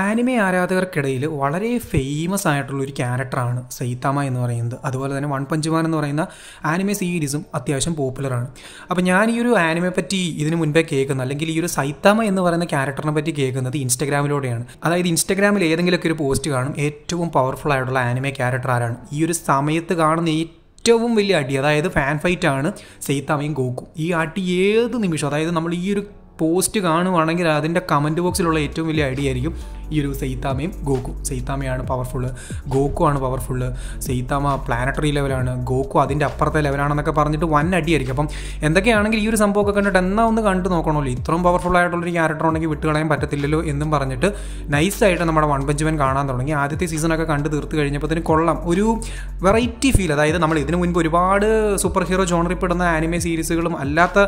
anime ആരാധകർക്കിടയിൽ വളരെ famous ആയിട്ടുള്ള ഒരു ക്യാരക്ടറാണ് സൈതാമ എന്ന് പറയുന്നത് അതുപോലെ തന്നെ വൺ പഞ്ച് മാൻ എന്ന് പറയുന്ന ആനിമെ സീരീസും അത്യാവശ്യം പോപ്പുലറാണ് അപ്പോൾ ഞാൻ ഈ ഒരു ആനിമെ പറ്റി ഇതിനു മുൻപേ കേൾക്കുന്നത് അല്ലെങ്കിൽ ഈ ഒരു സൈതാമ എന്ന് പറയുന്ന ക്യാരക്ടറിനെ പറ്റി കേൾക്കുന്നത് ഇൻസ്റ്റഗ്രാമിലൂടെയാണ് അതായത് ഇൻസ്റ്റഗ്രാമിൽ ഏതെങ്കിലുമൊക്കെ ഒരു പോസ്റ്റ് കാണും ഏറ്റവും പവർഫുൾ ആയിട്ടുള്ള ആനിമെ ക്യാരക്ടർ ആരാണ് ഈ ഒരു സമയത്ത് കാണുന്ന ഏറ്റവും വലിയ അടി അതായത് ഫാൻ ഫൈറ്റ് ആണ് സൈത്താമയും ഗോക്കും ഈ അടി ഏത് നിമിഷം അതായത് നമ്മൾ ഈ ഒരു പോസ്റ്റ് കാണുവാണെങ്കിൽ അതിൻ്റെ കമൻറ്റ് ബോക്സിലുള്ള ഏറ്റവും വലിയ ഐഡിയ ആയിരിക്കും ഈ ഒരു സെയ്താമയും ഗോക്കു സെയ്താമയാണ് പവർഫുള്ള് ഗോക്കു ആണ് പവർഫുള്ള് സെയ്താമ പ്ലാനറ്ററി ലെവലാണ് ഗോക്കു അതിൻ്റെ അപ്പുറത്തെ ലെവലാണെന്നൊക്കെ പറഞ്ഞിട്ട് വൻ അടിയായിരിക്കും അപ്പം എന്തൊക്കെയാണെങ്കിൽ ഈ ഒരു സംഭവമൊക്കെ കണ്ടിട്ട് എന്നാ ഒന്ന് കണ്ടു നോക്കണമല്ലോ ഇത്രയും പവർഫുൾ ആയിട്ടുള്ളൊരു ക്യാരക്ടർ ഉണ്ടെങ്കിൽ വിട്ടുകളയാൻ പറ്റത്തില്ലല്ലോ എന്നും പറഞ്ഞിട്ട് നൈസായിട്ട് നമ്മുടെ വൺ പഞ്ചവൻ കാണാൻ തുടങ്ങി ആദ്യത്തെ സീസണൊക്കെ കണ്ട് തീർത്ത് തന്നെ കൊള്ളാം ഒരു വെറൈറ്റി ഫീൽ അതായത് നമ്മൾ ഇതിനു മുൻപ് ഒരുപാട് സൂപ്പർ ഹീറോ ജോണറി പെടുന്ന ആനിമേ സീരീസുകളും അല്ലാത്ത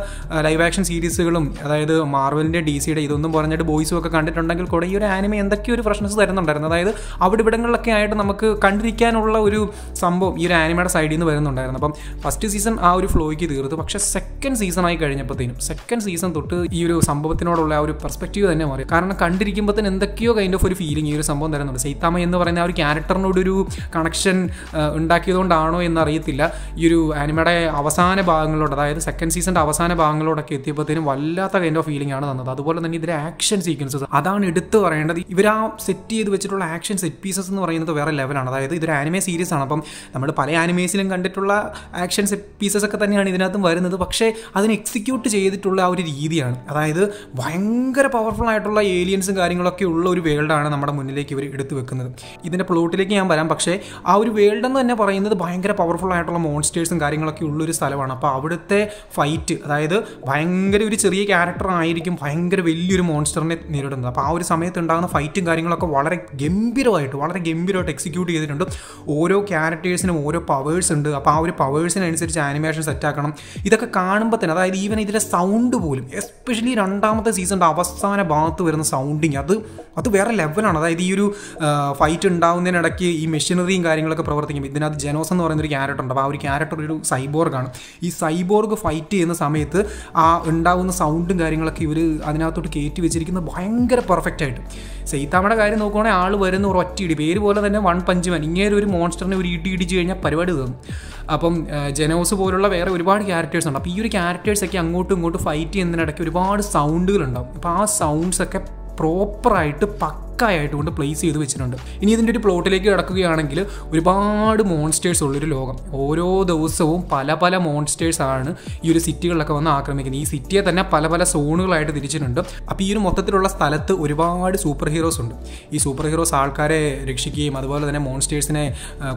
ലൈവ് ആക്ഷൻ സീരീസുകളും അതായത് മാർവലിൻ്റെ ഡി സിയുടെ ഇതൊന്നും പറഞ്ഞിട്ട് ബോയ്സും ഒക്കെ കണ്ടിട്ടുണ്ടെങ്കിൽ കൂടെ ഈ ഒരു ആനിമ എന്താ എന്തൊക്കെ ഒരു ഫ്രഷ്നസ് തരുന്നുണ്ടായിരുന്നു അതായത് അവിടെ ഇവിടങ്ങളിലൊക്കെ ആയിട്ട് നമുക്ക് കണ്ടിരിക്കാനുള്ള ഒരു സംഭവം ഈ ഒരു ആനിമയുടെ സൈഡിൽ നിന്ന് വരുന്നുണ്ടായിരുന്നു അപ്പം ഫസ്റ്റ് സീസൺ ആ ഒരു ഫ്ലോയ്ക്ക് തീർത്തു പക്ഷേ സെക്കൻഡ് സീസൺ ആയി കഴിഞ്ഞപ്പോഴത്തേനും സെക്കൻഡ് സീസൺ തൊട്ട് ഈ ഒരു സംഭവത്തിനോടുള്ള ആ ഒരു പെർസ്പെക്റ്റീവ് തന്നെ മാറി കാരണം കണ്ടിരിക്കുമ്പോൾ തന്നെ എന്തൊക്കെയോ കൈൻഡ് ഓഫ് ഒരു ഫീലിംഗ് ഈ ഒരു സംഭവം തരുന്നുണ്ട് സൈത്താമ എന്ന് പറയുന്ന ആ ഒരു ക്യാരക്ടറിനോടൊരു കണക്ഷൻ ഉണ്ടാക്കിയതുകൊണ്ടാണോ എന്നറിയത്തില്ല ഈ ഒരു ആനിമയുടെ അവസാന ഭാഗങ്ങളോട് അതായത് സെക്കൻഡ് സീസണിൻ്റെ അവസാന ഭാഗങ്ങളോടൊക്കെ എത്തിയപ്പോഴത്തേനും വല്ലാത്ത കൈൻഡ് ഓഫ് ഫീലിംഗ് ആണ് തന്നത് അതുപോലെ തന്നെ ഇതിലെ ആക്ഷൻ സീക്വൻസസ് അതാണ് എടുത്തു പറയേണ്ടത് ഇവർ ആ സെറ്റ് ചെയ്ത് വെച്ചിട്ടുള്ള ആക്ഷൻ സെറ്റ് പീസസ് എന്ന് പറയുന്നത് വേറെ ലെവലാണ് അതായത് ഇതൊരു ആനിമേ സീരീസ് ആണ് അപ്പം നമ്മൾ പല ആനിമേസിലും കണ്ടിട്ടുള്ള ആക്ഷൻ സെറ്റ് പീസസ് ഒക്കെ തന്നെയാണ് ഇതിനകത്തും വരുന്നത് പക്ഷേ അതിന് എക്സിക്യൂട്ട് ചെയ്തിട്ടുള്ള ആ ഒരു രീതിയാണ് അതായത് ഭയങ്കര പവർഫുൾ ആയിട്ടുള്ള ഏലിയൻസും കാര്യങ്ങളൊക്കെ ഉള്ള ഒരു വേൾഡാണ് നമ്മുടെ മുന്നിലേക്ക് ഇവർ എടുത്തു വെക്കുന്നത് ഇതിൻ്റെ പ്ലോട്ടിലേക്ക് ഞാൻ വരാം പക്ഷേ ആ ഒരു വേൾഡ് എന്ന് തന്നെ പറയുന്നത് ഭയങ്കര പവർഫുൾ ആയിട്ടുള്ള മോൺസ്റ്റേഴ്സും കാര്യങ്ങളൊക്കെ ഉള്ളൊരു സ്ഥലമാണ് അപ്പോൾ അവിടുത്തെ ഫൈറ്റ് അതായത് ഭയങ്കര ഒരു ചെറിയ ക്യാരക്ടർ ആയിരിക്കും ഭയങ്കര വലിയൊരു മോൺസ്റ്ററിനെ നേരിടുന്നത് അപ്പോൾ ആ ഒരു സമയത്ത് ഉണ്ടാകുന്ന ഫൈറ്റും കാര്യങ്ങളൊക്കെ വളരെ ഗംഭീരമായിട്ട് വളരെ ഗംഭീരമായിട്ട് എക്സിക്യൂട്ട് ചെയ്തിട്ടുണ്ട് ഓരോ ക്യാരക്ടേഴ്സിനും ഓരോ പവേഴ്സ് ഉണ്ട് അപ്പോൾ ആ ഒരു പവേഴ്സിനനുസരിച്ച് ആനിമേഷൻ സെറ്റാക്കണം ഇതൊക്കെ കാണുമ്പോൾ തന്നെ അതായത് ഈവൻ ഇതിലെ സൗണ്ട് പോലും എസ്പെഷ്യലി രണ്ടാമത്തെ സീസണിൻ്റെ അവസാന ഭാഗത്ത് വരുന്ന സൗണ്ടിങ് അത് അത് വേറെ ലെവലാണ് അതായത് ഈ ഒരു ഫൈറ്റ് ഉണ്ടാകുന്നതിനിടയ്ക്ക് ഈ മെഷീനറിയും കാര്യങ്ങളൊക്കെ പ്രവർത്തിക്കും ഇതിനകത്ത് ജനോസ് എന്ന് പറയുന്ന ഒരു ക്യാരക്ടർ ഉണ്ട് അപ്പോൾ ആ ഒരു ക്യാരക്ടർ ഒരു സൈബോർഗാണ് ഈ സൈബോർഗ് ഫൈറ്റ് ചെയ്യുന്ന സമയത്ത് ആ ഉണ്ടാകുന്ന സൗണ്ടും കാര്യങ്ങളൊക്കെ ഇവർ അതിനകത്തോട്ട് കയറ്റി വെച്ചിരിക്കുന്നത് ഭയങ്കര പെർഫെക്റ്റ് ആയിട്ട് സെയ്താമയുടെ കാര്യം നോക്കുവാണെങ്കിൽ ആൾ വരുന്ന ഒരു ഒറ്റ ഇടി പേര് പോലെ തന്നെ വൺ പഞ്ച് മാൻ ഇങ്ങനെ ഒരു മോൺസ്റ്ററിനെ ഒരു ഇടി ഇടിച്ച് കഴിഞ്ഞാൽ പരിപാടി തോന്നും അപ്പം ജനോസ് പോലുള്ള വേറെ ഒരുപാട് ക്യാരക്ടേഴ്സ് ഉണ്ട് അപ്പോൾ ഈ ഒരു ക്യാരക്ടേഴ്സൊക്കെ അങ്ങോട്ടും ഇങ്ങോട്ടും ഫൈറ്റ് ചെയ്യുന്നതിനിടയ്ക്ക് ഒരുപാട് സൗണ്ടുകളുണ്ടാവും അപ്പോൾ ആ സൗണ്ട്സൊക്കെ പ്രോപ്പറായിട്ട് പക്ക പക്കായിട്ട് കൊണ്ട് പ്ലേസ് ചെയ്ത് വെച്ചിട്ടുണ്ട് ഇനി ഇതിൻ്റെ ഒരു പ്ലോട്ടിലേക്ക് കിടക്കുകയാണെങ്കിൽ ഒരുപാട് മോൺസ്റ്റേഴ്സ് ഉള്ളൊരു ലോകം ഓരോ ദിവസവും പല പല മോൺസ്റ്റേഴ്സ് ആണ് ഈ ഒരു സിറ്റികളിലൊക്കെ വന്ന് ആക്രമിക്കുന്നത് ഈ സിറ്റിയെ തന്നെ പല പല സോണുകളായിട്ട് തിരിച്ചിട്ടുണ്ട് അപ്പോൾ ഈ ഒരു മൊത്തത്തിലുള്ള സ്ഥലത്ത് ഒരുപാട് സൂപ്പർ ഹീറോസ് ഉണ്ട് ഈ സൂപ്പർ ഹീറോസ് ആൾക്കാരെ രക്ഷിക്കുകയും അതുപോലെ തന്നെ മോൺസ്റ്റേഴ്സിനെ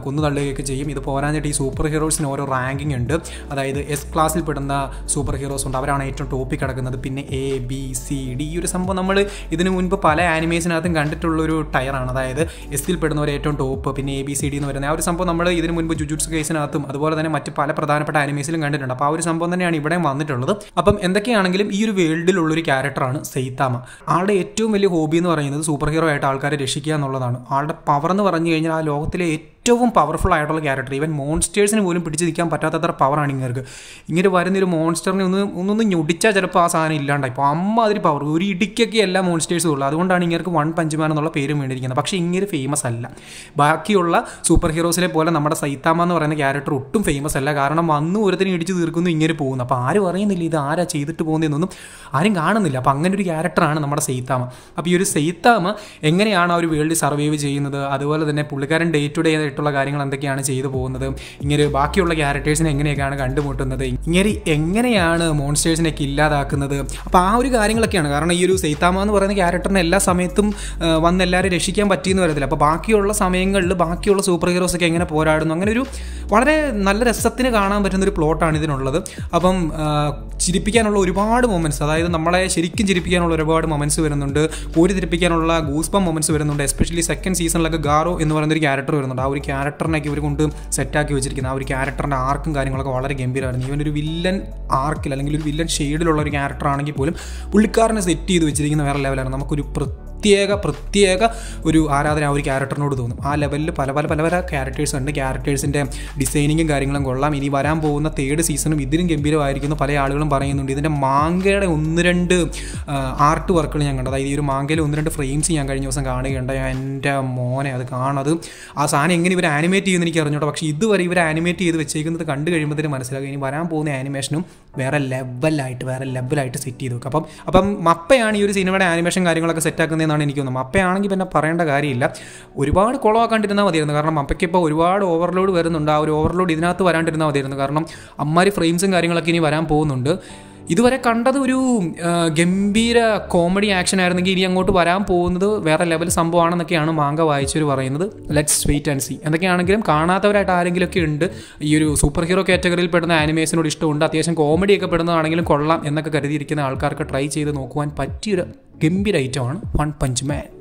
കൊന്നു തള്ളുകയൊക്കെ ചെയ്യും ഇത് പോരാഞ്ഞിട്ട് ഈ സൂപ്പർ ഹീറോസിന് ഓരോ റാങ്കിങ് ഉണ്ട് അതായത് എസ് ക്ലാസ്സിൽ പെടുന്ന സൂപ്പർ ഹീറോസ് ഉണ്ട് അവരാണ് ഏറ്റവും ടോപ്പിൽ കിടക്കുന്നത് പിന്നെ എ ബി സി ഡി ഈ ഒരു സംഭവം നമ്മൾ ഇതിനു മുൻപ് പല ആനിമേഷനകത്തും കണ്ടിട്ടുള്ളൊരു ടയറാണ് അതായത് എസ്സിൽ പെടുന്നവർ ഏറ്റവും ടോപ്പ് പിന്നെ എ ബി സി ഡി എന്ന് പറയുന്നത് ആ ഒരു സംഭവം നമ്മൾ ഇതിന് മുൻപ് ജുജുട്സ് കേസിനകത്തും അതുപോലെ തന്നെ മറ്റ് പല പ്രധാനപ്പെട്ട ആനിമീസിലും കണ്ടിട്ടുണ്ട് അപ്പോൾ ആ ഒരു സംഭവം തന്നെയാണ് ഇവിടെയും വന്നിട്ടുള്ളത് അപ്പം എന്തൊക്കെയാണെങ്കിലും ഈ ഒരു വേൾഡിലുള്ളൊരു ക്യാരക്ടറാണ് സെയ്താമ ആളുടെ ഏറ്റവും വലിയ ഹോബി എന്ന് പറയുന്നത് സൂപ്പർ ഹീറോ ആയിട്ട് ആൾക്കാരെ രക്ഷിക്കുക എന്നുള്ളതാണ് ആളുടെ പവർ എന്ന് പറഞ്ഞു കഴിഞ്ഞാൽ ആ ലോകത്തിലെ ഏറ്റവും ഏറ്റവും പവർഫുൾ ആയിട്ടുള്ള ക്യാരക്ടർ ഈവൻ മോൺസ്റ്റേഴ്സിന് പോലും പിടിച്ചു നിൽക്കാൻ പറ്റാത്തത്ര പവറാണ് ഇങ്ങനെ ഇങ്ങനെ വരുന്ന ഒരു മോൺസ്റ്ററിനെ ഒന്ന് ഒന്നൊന്ന് ഞൊടിച്ചാൽ ചിലപ്പോൾ ആ സാധനം ഇല്ലാണ്ടായി ഇപ്പോൾ അമ്മാതിരി പവർ ഒരു ഇടിക്കൊക്കെ എല്ലാ മോൺസ്റ്റേഴ്സും ഉള്ളൂ അതുകൊണ്ടാണ് ഇങ്ങനെ വൺ പഞ്ചുമാൻ എന്നുള്ള പേര് വേണ്ടിയിരിക്കുന്നത് പക്ഷേ ഇങ്ങനെ ഫേമസ് അല്ല ബാക്കിയുള്ള സൂപ്പർ ഹീറോസിലെ പോലെ നമ്മുടെ സൈത്താമ എന്ന് പറയുന്ന ക്യാരക്ടർ ഒട്ടും ഫേമസ് അല്ല കാരണം വന്ന് ഒരുത്തിനെ ഇടിച്ചു തീർക്കുന്നു ഇങ്ങനെ പോകുന്നു അപ്പോൾ ആരും അറിയുന്നില്ല ഇത് ആരാ ചെയ്തിട്ട് പോകുന്നതെന്നൊന്നും ആരും കാണുന്നില്ല അപ്പോൾ അങ്ങനെ ഒരു ക്യാരക്ടറാണ് നമ്മുടെ സെയ്ത്താമ അപ്പോൾ ഈ ഒരു സെയ്ത്താമ എങ്ങനെയാണ് ആ ഒരു വേൾഡിൽ സർവൈവ് ചെയ്യുന്നത് അതുപോലെ തന്നെ പുള്ളിക്കാരൻ ഡേ ടു ഡേ ആയിട്ടുള്ള കാര്യങ്ങൾ എന്തൊക്കെയാണ് ചെയ്തു പോകുന്നത് ഇങ്ങനെ ബാക്കിയുള്ള ക്യാരക്ടേഴ്സിനെ എങ്ങനെയൊക്കെയാണ് കണ്ടുമുട്ടുന്നത് ഇങ്ങനെ എങ്ങനെയാണ് മോൺസ്റ്റേഴ്സിനൊക്കെ ഇല്ലാതാക്കുന്നത് അപ്പോൾ ആ ഒരു കാര്യങ്ങളൊക്കെയാണ് കാരണം ഈ ഒരു സൈത്താമ എന്ന് പറയുന്ന ക്യാരക്ടറിനെ എല്ലാ സമയത്തും വന്ന് എല്ലാവരും രക്ഷിക്കാൻ പറ്റിയെന്ന് വരത്തില്ല അപ്പോൾ ബാക്കിയുള്ള സമയങ്ങളിൽ ബാക്കിയുള്ള സൂപ്പർ ഹീറോസൊക്കെ എങ്ങനെ പോരാടുന്നു അങ്ങനെ ഒരു വളരെ നല്ല രസത്തിന് കാണാൻ പറ്റുന്ന ഒരു പ്ലോട്ടാണ് ഇതിനുള്ളത് അപ്പം ചിരിപ്പിക്കാനുള്ള ഒരുപാട് മൊമെൻറ്റ്സ് അതായത് നമ്മളെ ശരിക്കും ചിരിപ്പിക്കാനുള്ള ഒരുപാട് മൊമെന്റ്സ് വരുന്നുണ്ട് ഓടി തിരിപ്പിക്കാനുള്ള ഗൂസ്പം മൊമെന്റ്സ് വരുന്നുണ്ട് എസ്പെഷ്യലി സെക്കൻഡ് സീസണിലൊക്കെ ഗാറോ എന്ന് പറയുന്ന ഒരു ക്യാരക്ടർ വരുന്നുണ്ട് ആ ഒരു ക്യാരക്ടറിനൊക്കെ ഇവർ കൊണ്ട് സെറ്റാക്കി വെച്ചിരിക്കുന്നത് ആ ഒരു ക്യാരക്ടറിൻ്റെ ആർക്കും കാര്യങ്ങളൊക്കെ വളരെ ഗംഭീരമായിരുന്നു ഈവൻ ഒരു വില്ലൻ ആർക്കിൽ അല്ലെങ്കിൽ ഒരു വില്ലൻ ഷെയ്ഡിലുള്ള ഒരു ക്യാരക്ടർ ആണെങ്കിൽ പോലും പുള്ളിക്കാരനെ സെറ്റ് ചെയ്ത് വെച്ചിരിക്കുന്ന വേറെ ലെവലാണ് നമുക്കൊരു പ്രത്യേക പ്രത്യേക പ്രത്യേക ഒരു ആരാധന ആ ഒരു ക്യാരക്ടറിനോട് തോന്നും ആ ലെവലിൽ പല പല പല പല ക്യാരക്ടേഴ്സ് ഉണ്ട് ക്യാരക്ടേഴ്സിൻ്റെ ഡിസൈനിങ്ങും കാര്യങ്ങളും കൊള്ളാം ഇനി വരാൻ പോകുന്ന തേർഡ് സീസണും ഇതിലും ഗംഭീരമായിരിക്കുന്നു പല ആളുകളും പറയുന്നുണ്ട് ഇതിൻ്റെ മാങ്കയുടെ ഒന്ന് രണ്ട് ആർട്ട് വർക്കുകൾ ഞാൻ കണ്ടത് അതായത് ഈ ഒരു മാങ്കയിൽ ഒന്ന് രണ്ട് ഫ്രെയിംസ് ഞാൻ കഴിഞ്ഞ ദിവസം കാണുകയുണ്ട് എൻ്റെ മോനെ അത് കാണത് ആ സാധനം എങ്ങനെ ഇവർ ആനിമേറ്റ് ചെയ്യുന്ന എനിക്ക് അറിഞ്ഞോട്ടെ പക്ഷേ ഇതുവരെ ഇവർ ആനിമേറ്റ് ചെയ്ത് വെച്ചേക്കുന്നത് കണ്ടു തന്നെ മനസ്സിലാകും ഇനി വരാൻ പോകുന്ന ആനിമേഷനും വേറെ ലെവലായിട്ട് വേറെ ലെവലായിട്ട് സെറ്റ് ചെയ്ത് വെക്കും അപ്പം അപ്പം മപ്പയാണ് ഈ ഒരു സിനിമയുടെ ആനിമേഷൻ കാര്യങ്ങളൊക്കെ സെറ്റാക്കുന്നത് എന്നാണ് എനിക്ക് തോന്നുന്നത് അപ്പയാണെങ്കിൽ പിന്നെ പറയേണ്ട കാര്യമില്ല ഒരുപാട് കുളമാക്കാണ്ടിരുന്നാൽ മതിയായിരുന്നു കാരണം അപ്പയ്ക്ക് ഒരുപാട് ഓവർലോഡ് വരുന്നുണ്ട് ആ ഒരു ഓവർലോഡ് ഇതിനകത്ത് വരാണ്ടിരുന്നാൽ മതിയായിരുന്നു കാരണം അമ്മാരി ഫ്രെയിംസും കാര്യങ്ങളൊക്കെ ഇനി വരാൻ പോകുന്നുണ്ട് ഇതുവരെ കണ്ടത് ഒരു ഗംഭീര കോമഡി ആക്ഷൻ ആയിരുന്നെങ്കിൽ ഇനി അങ്ങോട്ട് വരാൻ പോകുന്നത് വേറെ ലെവൽ സംഭവമാണെന്നൊക്കെയാണ് മാങ്ക വായിച്ചവർ പറയുന്നത് ലെറ്റ്സ് വെയിറ്റ് ആൻഡ് സി എന്തൊക്കെയാണെങ്കിലും കാണാത്തവരായിട്ട് ആരെങ്കിലുമൊക്കെ ഉണ്ട് ഈ ഒരു സൂപ്പർ ഹീറോ കാറ്റഗറിയിൽ പെടുന്ന ആനിമേഷനോട് ഇഷ്ടമുണ്ട് അത്യാവശ്യം കോമഡി ഒക്കെ പെടുന്നതാണെങ്കിലും കൊള്ളാം എന്നൊക്കെ കരുതിയിരിക്കുന്ന ആൾക്കാർക്ക് ട്രൈ ചെയ്ത് നോക്കുവാൻ പറ്റിയൊരു ഗംഭീര ഐറ്റമാണ് വൺ പഞ്ച് മാൻ